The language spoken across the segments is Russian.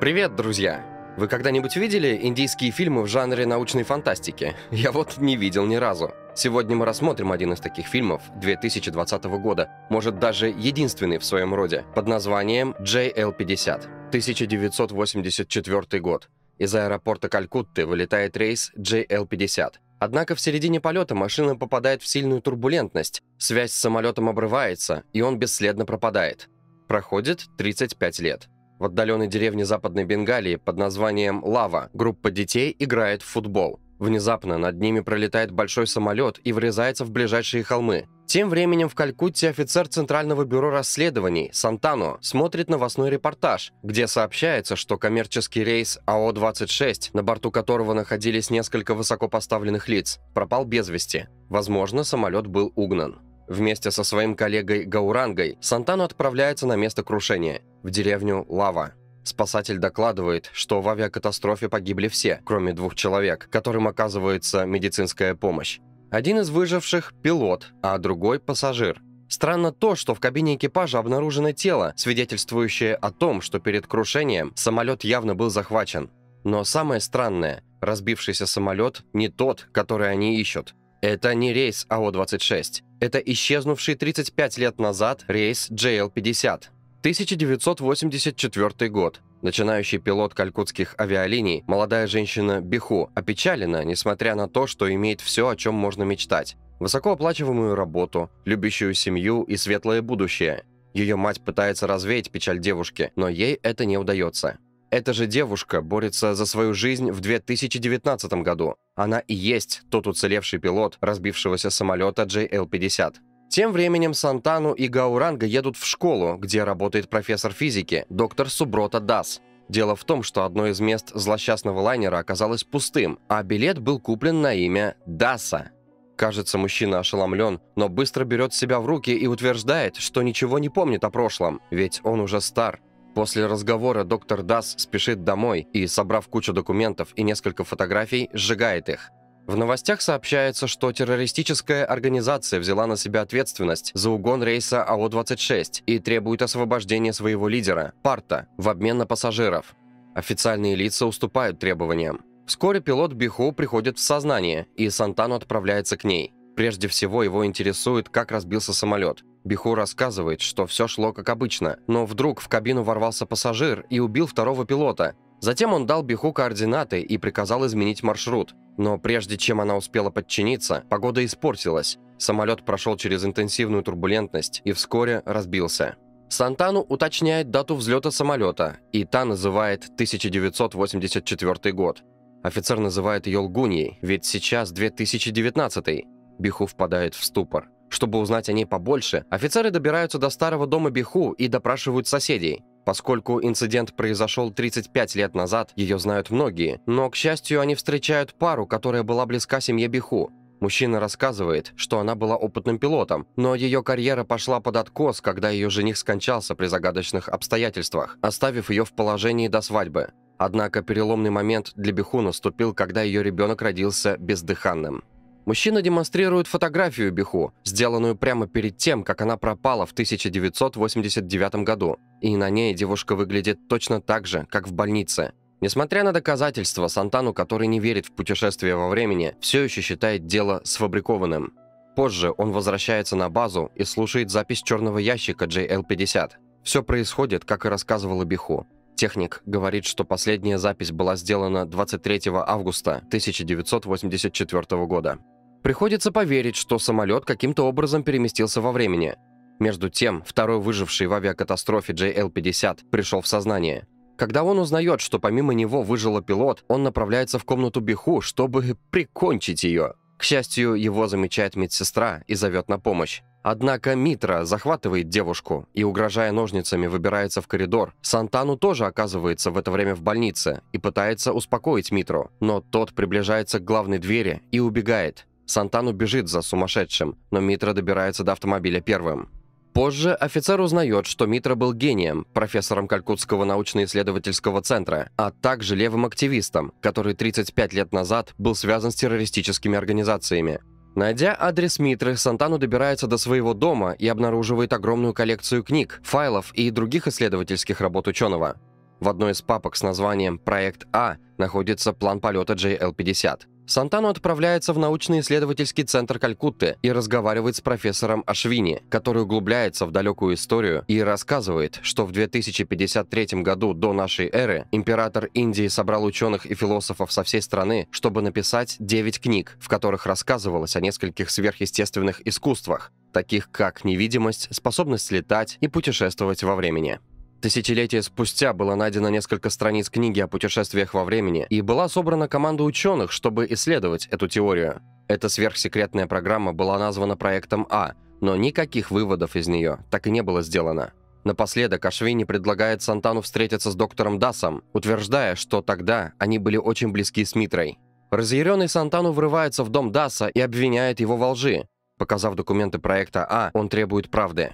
Привет, друзья! Вы когда-нибудь видели индийские фильмы в жанре научной фантастики? Я вот не видел ни разу. Сегодня мы рассмотрим один из таких фильмов 2020 года, может даже единственный в своем роде, под названием JL-50, 1984 год. Из аэропорта Калькутты вылетает рейс JL-50. Однако в середине полета машина попадает в сильную турбулентность, связь с самолетом обрывается, и он бесследно пропадает. Проходит 35 лет в отдаленной деревне Западной Бенгалии под названием «Лава» группа детей играет в футбол. Внезапно над ними пролетает большой самолет и врезается в ближайшие холмы. Тем временем в Калькутте офицер Центрального бюро расследований Сантано смотрит новостной репортаж, где сообщается, что коммерческий рейс АО-26, на борту которого находились несколько высокопоставленных лиц, пропал без вести. Возможно, самолет был угнан. Вместе со своим коллегой Гаурангой Сантану отправляется на место крушения, в деревню Лава. Спасатель докладывает, что в авиакатастрофе погибли все, кроме двух человек, которым оказывается медицинская помощь. Один из выживших – пилот, а другой – пассажир. Странно то, что в кабине экипажа обнаружено тело, свидетельствующее о том, что перед крушением самолет явно был захвачен. Но самое странное – разбившийся самолет не тот, который они ищут. Это не рейс АО-26. Это исчезнувший 35 лет назад рейс JL-50. 1984 год. Начинающий пилот калькутских авиалиний, молодая женщина Биху, опечалена, несмотря на то, что имеет все, о чем можно мечтать. Высокооплачиваемую работу, любящую семью и светлое будущее. Ее мать пытается развеять печаль девушки, но ей это не удается. Эта же девушка борется за свою жизнь в 2019 году. Она и есть тот уцелевший пилот разбившегося самолета JL-50. Тем временем Сантану и Гауранга едут в школу, где работает профессор физики, доктор Суброта Дас. Дело в том, что одно из мест злосчастного лайнера оказалось пустым, а билет был куплен на имя Даса. Кажется, мужчина ошеломлен, но быстро берет себя в руки и утверждает, что ничего не помнит о прошлом, ведь он уже стар. После разговора доктор Дас спешит домой и, собрав кучу документов и несколько фотографий, сжигает их. В новостях сообщается, что террористическая организация взяла на себя ответственность за угон рейса АО-26 и требует освобождения своего лидера, Парта, в обмен на пассажиров. Официальные лица уступают требованиям. Вскоре пилот Биху приходит в сознание, и Сантану отправляется к ней. Прежде всего его интересует, как разбился самолет. Биху рассказывает, что все шло как обычно, но вдруг в кабину ворвался пассажир и убил второго пилота. Затем он дал Биху координаты и приказал изменить маршрут. Но прежде чем она успела подчиниться, погода испортилась. Самолет прошел через интенсивную турбулентность и вскоре разбился. Сантану уточняет дату взлета самолета, и та называет 1984 год. Офицер называет ее лгуньей, ведь сейчас 2019. Биху впадает в ступор. Чтобы узнать о ней побольше, офицеры добираются до старого дома Биху и допрашивают соседей. Поскольку инцидент произошел 35 лет назад, ее знают многие, но, к счастью, они встречают пару, которая была близка семье Биху. Мужчина рассказывает, что она была опытным пилотом, но ее карьера пошла под откос, когда ее жених скончался при загадочных обстоятельствах, оставив ее в положении до свадьбы. Однако переломный момент для Биху наступил, когда ее ребенок родился бездыханным. Мужчина демонстрирует фотографию Биху, сделанную прямо перед тем, как она пропала в 1989 году. И на ней девушка выглядит точно так же, как в больнице. Несмотря на доказательства, Сантану, который не верит в путешествие во времени, все еще считает дело сфабрикованным. Позже он возвращается на базу и слушает запись черного ящика JL-50. Все происходит, как и рассказывала Биху. Техник говорит, что последняя запись была сделана 23 августа 1984 года. Приходится поверить, что самолет каким-то образом переместился во времени. Между тем, второй выживший в авиакатастрофе JL-50 пришел в сознание. Когда он узнает, что помимо него выжила пилот, он направляется в комнату Биху, чтобы прикончить ее. К счастью, его замечает медсестра и зовет на помощь. Однако Митра захватывает девушку и, угрожая ножницами, выбирается в коридор. Сантану тоже оказывается в это время в больнице и пытается успокоить Митру, но тот приближается к главной двери и убегает. Сантану бежит за сумасшедшим, но Митра добирается до автомобиля первым. Позже офицер узнает, что Митра был гением, профессором Калькутского научно-исследовательского центра, а также левым активистом, который 35 лет назад был связан с террористическими организациями. Найдя адрес Митры, Сантану добирается до своего дома и обнаруживает огромную коллекцию книг, файлов и других исследовательских работ ученого. В одной из папок с названием «Проект А» находится план полета JL-50. Сантану отправляется в научно-исследовательский центр Калькутты и разговаривает с профессором Ашвини, который углубляется в далекую историю и рассказывает, что в 2053 году до нашей эры император Индии собрал ученых и философов со всей страны, чтобы написать 9 книг, в которых рассказывалось о нескольких сверхъестественных искусствах, таких как невидимость, способность летать и путешествовать во времени. Тысячелетия спустя было найдено несколько страниц книги о путешествиях во времени, и была собрана команда ученых, чтобы исследовать эту теорию. Эта сверхсекретная программа была названа проектом А, но никаких выводов из нее так и не было сделано. Напоследок Ашвини предлагает Сантану встретиться с доктором Дасом, утверждая, что тогда они были очень близки с Митрой. Разъяренный Сантану врывается в дом Даса и обвиняет его во лжи. Показав документы проекта А, он требует правды.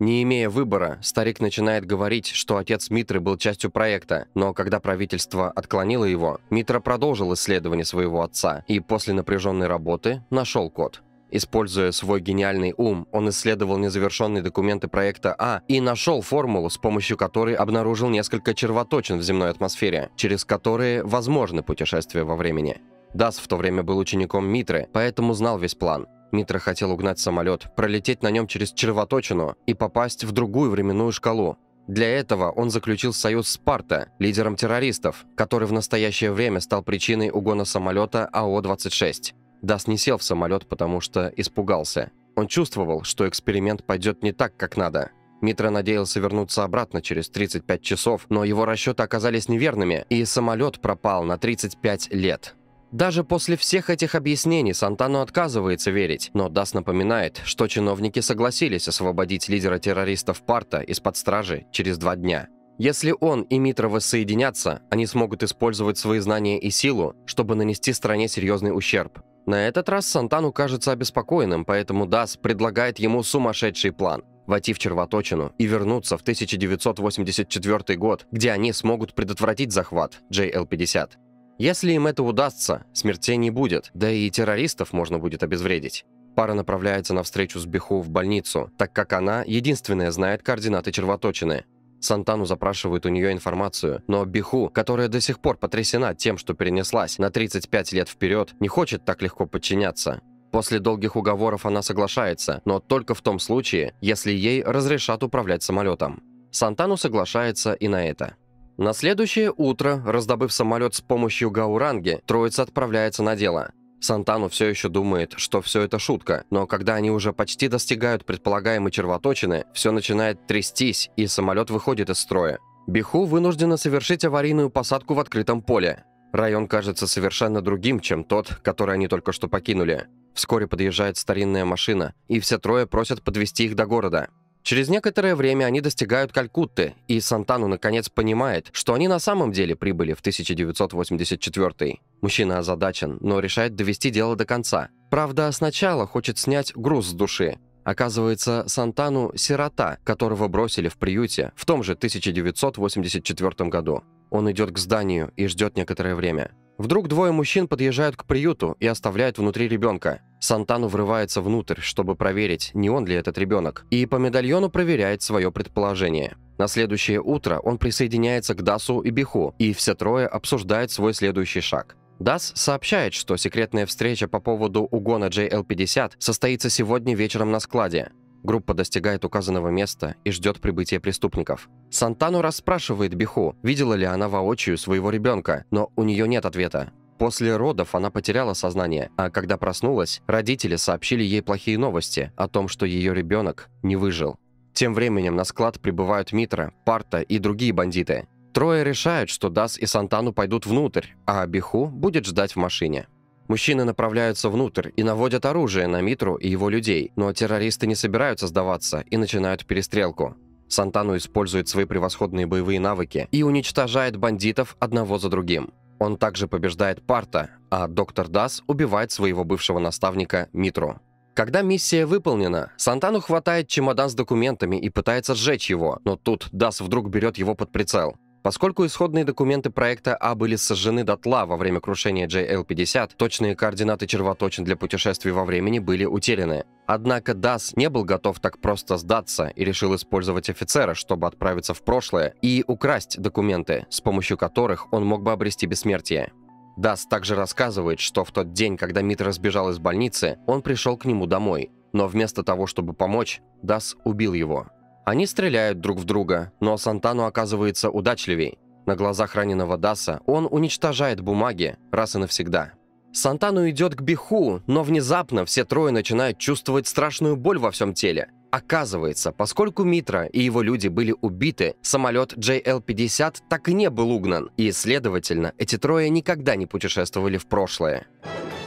Не имея выбора, старик начинает говорить, что отец Митры был частью проекта, но когда правительство отклонило его, Митра продолжил исследование своего отца и после напряженной работы нашел код. Используя свой гениальный ум, он исследовал незавершенные документы проекта А и нашел формулу, с помощью которой обнаружил несколько червоточин в земной атмосфере, через которые возможны путешествия во времени. Дас в то время был учеником Митры, поэтому знал весь план. Митра хотел угнать самолет, пролететь на нем через червоточину и попасть в другую временную шкалу. Для этого он заключил союз с Парта, лидером террористов, который в настоящее время стал причиной угона самолета АО-26. Дас не сел в самолет, потому что испугался. Он чувствовал, что эксперимент пойдет не так, как надо. Митра надеялся вернуться обратно через 35 часов, но его расчеты оказались неверными, и самолет пропал на 35 лет. Даже после всех этих объяснений Сантану отказывается верить, но Дас напоминает, что чиновники согласились освободить лидера террористов Парта из-под стражи через два дня. Если он и Митра воссоединятся, они смогут использовать свои знания и силу, чтобы нанести стране серьезный ущерб. На этот раз Сантану кажется обеспокоенным, поэтому Дас предлагает ему сумасшедший план – войти в червоточину и вернуться в 1984 год, где они смогут предотвратить захват JL-50. Если им это удастся, смертей не будет, да и террористов можно будет обезвредить. Пара направляется навстречу с Биху в больницу, так как она единственная знает координаты червоточины. Сантану запрашивают у нее информацию, но Биху, которая до сих пор потрясена тем, что перенеслась на 35 лет вперед, не хочет так легко подчиняться. После долгих уговоров она соглашается, но только в том случае, если ей разрешат управлять самолетом. Сантану соглашается и на это. На следующее утро, раздобыв самолет с помощью Гауранги, троица отправляется на дело. Сантану все еще думает, что все это шутка, но когда они уже почти достигают предполагаемой червоточины, все начинает трястись, и самолет выходит из строя. Биху вынуждена совершить аварийную посадку в открытом поле. Район кажется совершенно другим, чем тот, который они только что покинули. Вскоре подъезжает старинная машина, и все трое просят подвести их до города. Через некоторое время они достигают Калькутты, и Сантану наконец понимает, что они на самом деле прибыли в 1984 Мужчина озадачен, но решает довести дело до конца. Правда, сначала хочет снять груз с души. Оказывается, Сантану – сирота, которого бросили в приюте в том же 1984 году. Он идет к зданию и ждет некоторое время. Вдруг двое мужчин подъезжают к приюту и оставляют внутри ребенка. Сантану врывается внутрь, чтобы проверить, не он ли этот ребенок, и по медальону проверяет свое предположение. На следующее утро он присоединяется к Дасу и Биху, и все трое обсуждают свой следующий шаг. Дас сообщает, что секретная встреча по поводу угона JL-50 состоится сегодня вечером на складе. Группа достигает указанного места и ждет прибытия преступников. Сантану расспрашивает Биху, видела ли она воочию своего ребенка, но у нее нет ответа. После родов она потеряла сознание, а когда проснулась, родители сообщили ей плохие новости о том, что ее ребенок не выжил. Тем временем на склад прибывают Митра, Парта и другие бандиты. Трое решают, что Дас и Сантану пойдут внутрь, а Биху будет ждать в машине. Мужчины направляются внутрь и наводят оружие на Митру и его людей, но террористы не собираются сдаваться и начинают перестрелку. Сантану использует свои превосходные боевые навыки и уничтожает бандитов одного за другим. Он также побеждает Парта, а доктор Дас убивает своего бывшего наставника Митру. Когда миссия выполнена, Сантану хватает чемодан с документами и пытается сжечь его, но тут Дас вдруг берет его под прицел. Поскольку исходные документы проекта А были сожжены дотла во время крушения JL-50, точные координаты червоточин для путешествий во времени были утеряны. Однако ДАС не был готов так просто сдаться и решил использовать офицера, чтобы отправиться в прошлое и украсть документы, с помощью которых он мог бы обрести бессмертие. Дас также рассказывает, что в тот день, когда Митра сбежал из больницы, он пришел к нему домой, но вместо того, чтобы помочь, Дас убил его. Они стреляют друг в друга, но Сантану оказывается удачливей. На глазах раненого Даса он уничтожает бумаги раз и навсегда. Сантану идет к Биху, но внезапно все трое начинают чувствовать страшную боль во всем теле. Оказывается, поскольку Митра и его люди были убиты, самолет JL-50 так и не был угнан, и, следовательно, эти трое никогда не путешествовали в прошлое.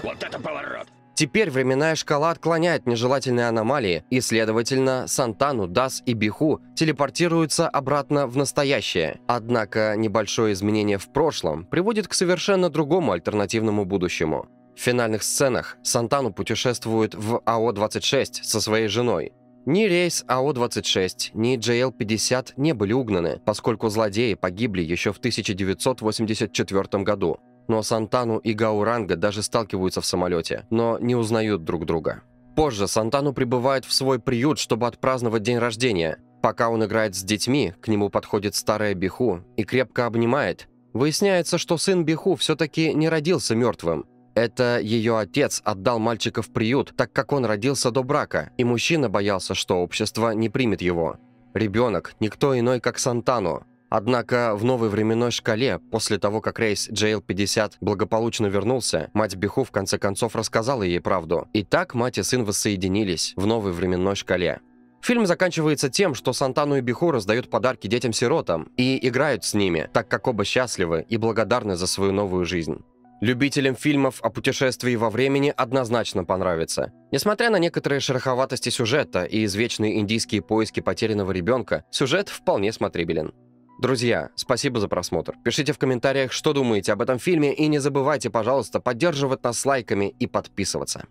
Вот это поворот! Теперь временная шкала отклоняет нежелательные аномалии, и, следовательно, Сантану, Дас и Биху телепортируются обратно в настоящее. Однако небольшое изменение в прошлом приводит к совершенно другому альтернативному будущему. В финальных сценах Сантану путешествует в АО-26 со своей женой. Ни рейс АО-26, ни JL-50 не были угнаны, поскольку злодеи погибли еще в 1984 году но Сантану и Гауранга даже сталкиваются в самолете, но не узнают друг друга. Позже Сантану прибывает в свой приют, чтобы отпраздновать день рождения. Пока он играет с детьми, к нему подходит старая Биху и крепко обнимает. Выясняется, что сын Биху все-таки не родился мертвым. Это ее отец отдал мальчика в приют, так как он родился до брака, и мужчина боялся, что общество не примет его. Ребенок – никто иной, как Сантану, Однако в новой временной шкале, после того, как рейс JL-50 благополучно вернулся, мать Биху в конце концов рассказала ей правду. И так мать и сын воссоединились в новой временной шкале. Фильм заканчивается тем, что Сантану и Биху раздают подарки детям-сиротам и играют с ними, так как оба счастливы и благодарны за свою новую жизнь. Любителям фильмов о путешествии во времени однозначно понравится. Несмотря на некоторые шероховатости сюжета и извечные индийские поиски потерянного ребенка, сюжет вполне смотрибелен. Друзья, спасибо за просмотр. Пишите в комментариях, что думаете об этом фильме, и не забывайте, пожалуйста, поддерживать нас лайками и подписываться.